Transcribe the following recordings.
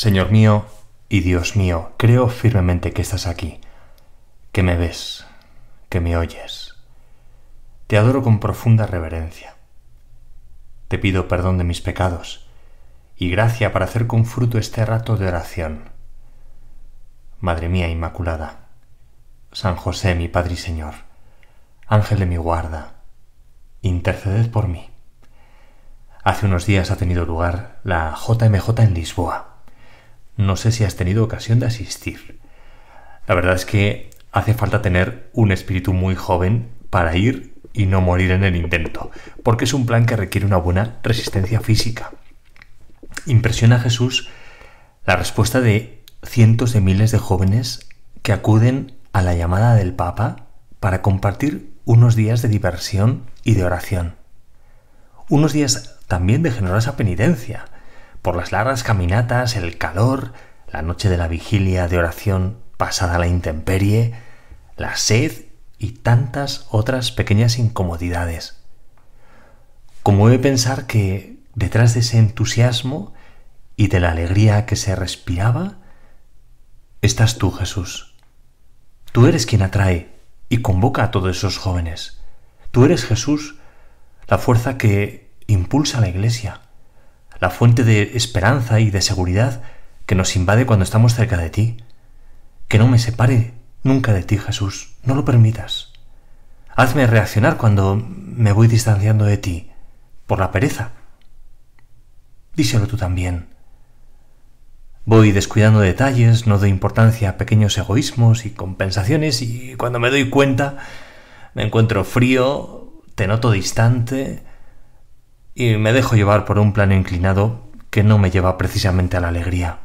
Señor mío y Dios mío, creo firmemente que estás aquí, que me ves, que me oyes. Te adoro con profunda reverencia. Te pido perdón de mis pecados y gracia para hacer con fruto este rato de oración. Madre mía Inmaculada, San José mi Padre y Señor, Ángel de mi guarda, interceded por mí. Hace unos días ha tenido lugar la JMJ en Lisboa no sé si has tenido ocasión de asistir. La verdad es que hace falta tener un espíritu muy joven para ir y no morir en el intento, porque es un plan que requiere una buena resistencia física. Impresiona a Jesús la respuesta de cientos de miles de jóvenes que acuden a la llamada del Papa para compartir unos días de diversión y de oración. Unos días también de generosa penitencia, por las largas caminatas, el calor, la noche de la vigilia de oración pasada la intemperie, la sed y tantas otras pequeñas incomodidades. Como debe pensar que detrás de ese entusiasmo y de la alegría que se respiraba, estás tú, Jesús. Tú eres quien atrae y convoca a todos esos jóvenes. Tú eres Jesús, la fuerza que impulsa a la iglesia la fuente de esperanza y de seguridad que nos invade cuando estamos cerca de ti. Que no me separe nunca de ti, Jesús, no lo permitas. Hazme reaccionar cuando me voy distanciando de ti, por la pereza. Díselo tú también. Voy descuidando detalles, no doy importancia a pequeños egoísmos y compensaciones y cuando me doy cuenta me encuentro frío, te noto distante, y me dejo llevar por un plano inclinado que no me lleva precisamente a la alegría.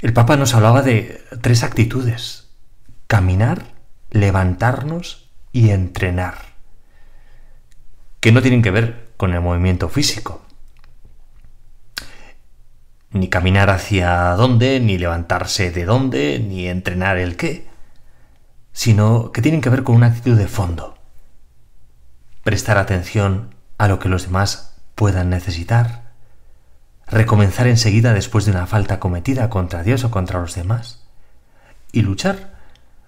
El Papa nos hablaba de tres actitudes. Caminar, levantarnos y entrenar. Que no tienen que ver con el movimiento físico. Ni caminar hacia dónde, ni levantarse de dónde, ni entrenar el qué. Sino que tienen que ver con una actitud de fondo. Prestar atención a lo que los demás puedan necesitar, recomenzar enseguida después de una falta cometida contra Dios o contra los demás, y luchar,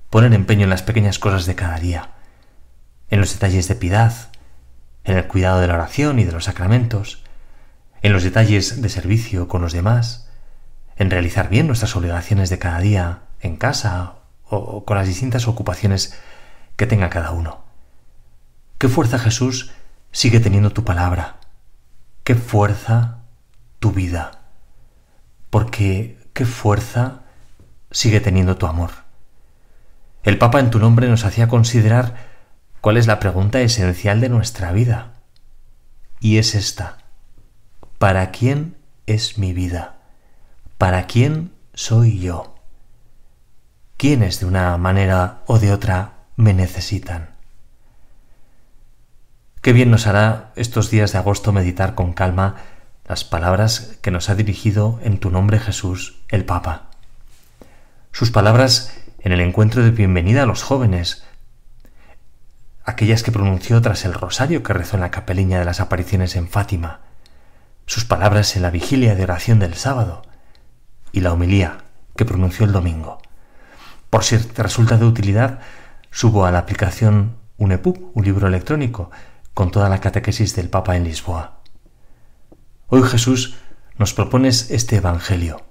poner empeño en las pequeñas cosas de cada día, en los detalles de piedad, en el cuidado de la oración y de los sacramentos, en los detalles de servicio con los demás, en realizar bien nuestras obligaciones de cada día en casa o con las distintas ocupaciones que tenga cada uno. ¿Qué fuerza Jesús sigue teniendo tu palabra. Qué fuerza tu vida. Porque qué fuerza sigue teniendo tu amor. El Papa en tu nombre nos hacía considerar cuál es la pregunta esencial de nuestra vida. Y es esta. ¿Para quién es mi vida? ¿Para quién soy yo? ¿Quiénes de una manera o de otra me necesitan? Qué bien nos hará estos días de agosto meditar con calma las palabras que nos ha dirigido en tu nombre Jesús el Papa. Sus palabras en el encuentro de bienvenida a los jóvenes, aquellas que pronunció tras el rosario que rezó en la capeliña de las apariciones en Fátima, sus palabras en la vigilia de oración del sábado y la homilía que pronunció el domingo. Por si resulta de utilidad, subo a la aplicación UNEPUB, un libro electrónico, con toda la catequesis del Papa en Lisboa. Hoy Jesús nos propones este Evangelio.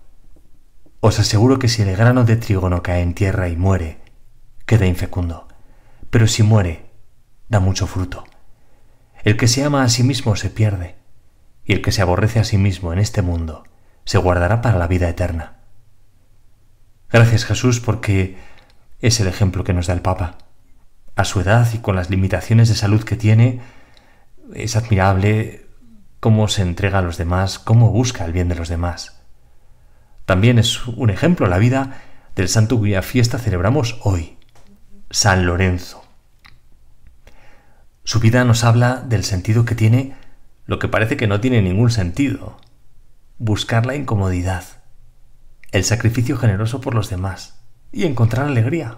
Os aseguro que si el grano de trigo no cae en tierra y muere, queda infecundo, pero si muere, da mucho fruto. El que se ama a sí mismo se pierde, y el que se aborrece a sí mismo en este mundo se guardará para la vida eterna. Gracias Jesús porque es el ejemplo que nos da el Papa a su edad y con las limitaciones de salud que tiene, es admirable cómo se entrega a los demás, cómo busca el bien de los demás. También es un ejemplo la vida del santo cuya fiesta celebramos hoy, San Lorenzo. Su vida nos habla del sentido que tiene lo que parece que no tiene ningún sentido, buscar la incomodidad, el sacrificio generoso por los demás y encontrar alegría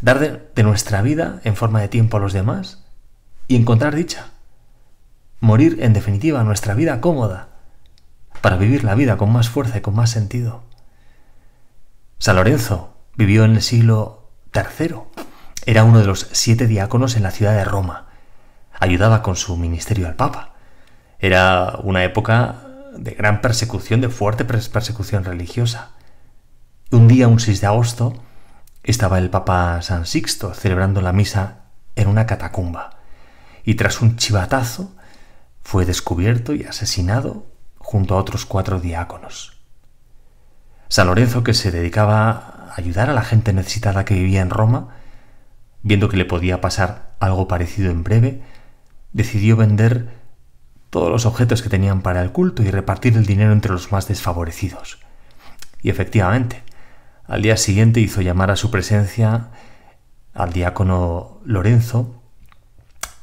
dar de, nuestra vida en forma de tiempo a los demás y encontrar dicha. Morir, en definitiva, nuestra vida cómoda para vivir la vida con más fuerza y con más sentido. San Lorenzo vivió en el siglo III. Era uno de los siete diáconos en la ciudad de Roma. Ayudaba con su ministerio al Papa. Era una época de gran persecución, de fuerte persecución religiosa. Un día, un 6 de agosto, estaba el Papa San Sixto celebrando la misa en una catacumba y tras un chivatazo fue descubierto y asesinado junto a otros cuatro diáconos. San Lorenzo, que se dedicaba a ayudar a la gente necesitada que vivía en Roma, viendo que le podía pasar algo parecido en breve, decidió vender todos los objetos que tenían para el culto y repartir el dinero entre los más desfavorecidos. Y efectivamente, al día siguiente hizo llamar a su presencia al diácono Lorenzo,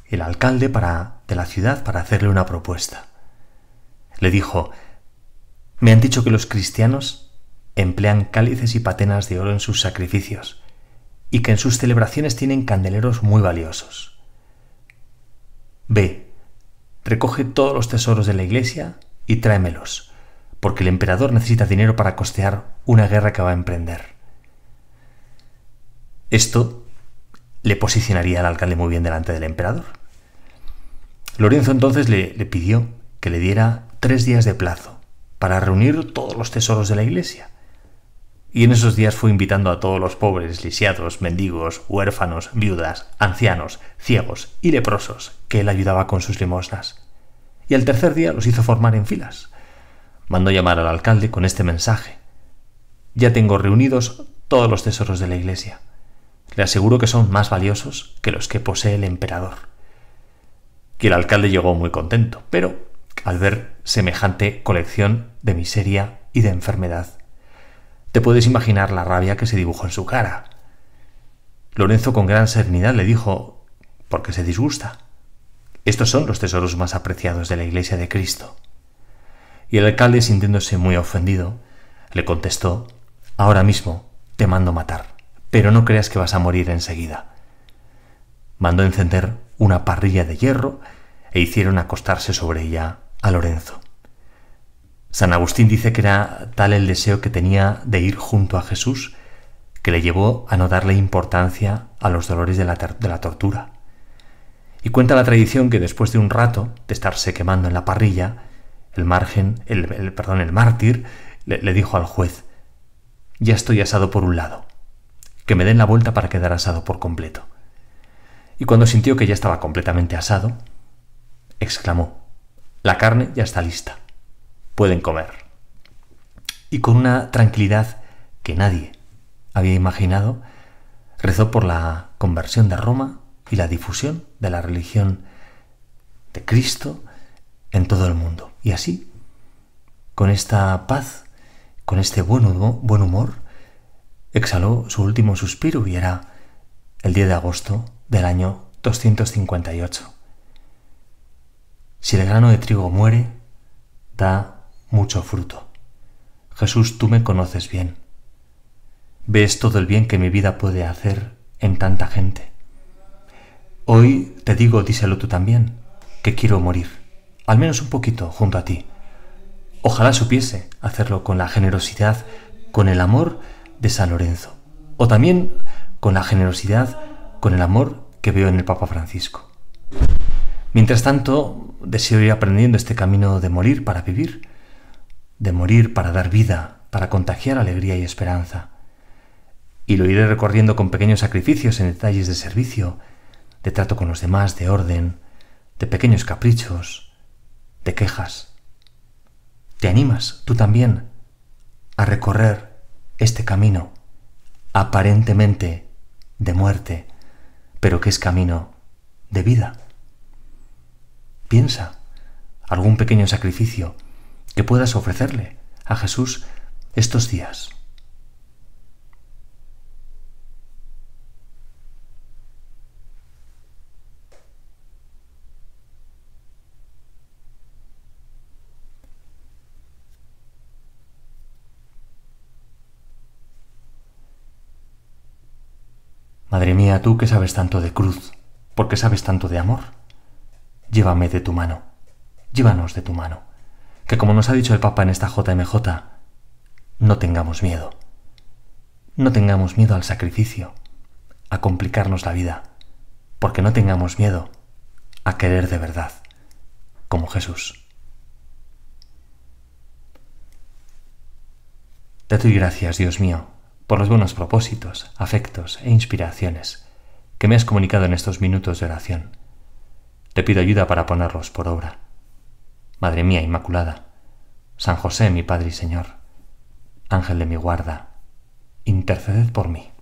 el alcalde para, de la ciudad, para hacerle una propuesta. Le dijo, me han dicho que los cristianos emplean cálices y patenas de oro en sus sacrificios, y que en sus celebraciones tienen candeleros muy valiosos. Ve, recoge todos los tesoros de la iglesia y tráemelos, porque el emperador necesita dinero para costear una guerra que va a emprender. Esto le posicionaría al alcalde muy bien delante del emperador. Lorenzo entonces le, pidió que le diera tres días de plazo para reunir todos los tesoros de la iglesia. Y en esos días fue invitando a todos los pobres, lisiados, mendigos, huérfanos, viudas, ancianos, ciegos y leprosos que él ayudaba con sus limosnas. Y al tercer día los hizo formar en filas, mandó llamar al alcalde con este mensaje. Ya tengo reunidos todos los tesoros de la Iglesia. Le aseguro que son más valiosos que los que posee el emperador. Y el alcalde llegó muy contento, pero al ver semejante colección de miseria y de enfermedad, te puedes imaginar la rabia que se dibujó en su cara. Lorenzo con gran serenidad le dijo, porque se disgusta? Estos son los tesoros más apreciados de la Iglesia de Cristo y el alcalde, sintiéndose muy ofendido, le contestó, Ahora mismo te mando matar, pero no creas que vas a morir enseguida. Mandó encender una parrilla de hierro e hicieron acostarse sobre ella a Lorenzo. San Agustín dice que era tal el deseo que tenía de ir junto a Jesús que le llevó a no darle importancia a los dolores de la, de la tortura. Y cuenta la tradición que después de un rato de estarse quemando en la parrilla, el margen, el, perdón, el mártir le dijo al juez, ya estoy asado por un lado, que me den la vuelta para quedar asado por completo. Y cuando sintió que ya estaba completamente asado, exclamó, la carne ya está lista, pueden comer. Y con una tranquilidad que nadie había imaginado, rezó por la conversión de Roma y la difusión de la religión de Cristo en todo el mundo. Y así, con esta paz, con este buen humor, exhaló su último suspiro y era el 10 de agosto del año 258. Si el grano de trigo muere, da mucho fruto. Jesús, tú me conoces bien. Ves todo el bien que mi vida puede hacer en tanta gente. Hoy te digo, díselo tú también, que quiero morir al menos un poquito, junto a ti. Ojalá supiese hacerlo con la generosidad, con el amor de San Lorenzo, o también con la generosidad, con el amor que veo en el Papa Francisco. Mientras tanto, deseo ir aprendiendo este camino de morir para vivir, de morir para dar vida, para contagiar alegría y esperanza. Y lo iré recorriendo con pequeños sacrificios en detalles de servicio, de trato con los demás, de orden, de pequeños caprichos, te quejas. Te animas tú también a recorrer este camino aparentemente de muerte, pero que es camino de vida. Piensa algún pequeño sacrificio que puedas ofrecerle a Jesús estos días. Madre mía, tú que sabes tanto de cruz, porque sabes tanto de amor, llévame de tu mano, llévanos de tu mano, que como nos ha dicho el Papa en esta JMJ, no tengamos miedo. No tengamos miedo al sacrificio, a complicarnos la vida, porque no tengamos miedo a querer de verdad, como Jesús. Te doy gracias, Dios mío, por los buenos propósitos, afectos e inspiraciones que me has comunicado en estos minutos de oración. Te pido ayuda para ponerlos por obra. Madre mía Inmaculada, San José mi Padre y Señor, Ángel de mi guarda, interceded por mí.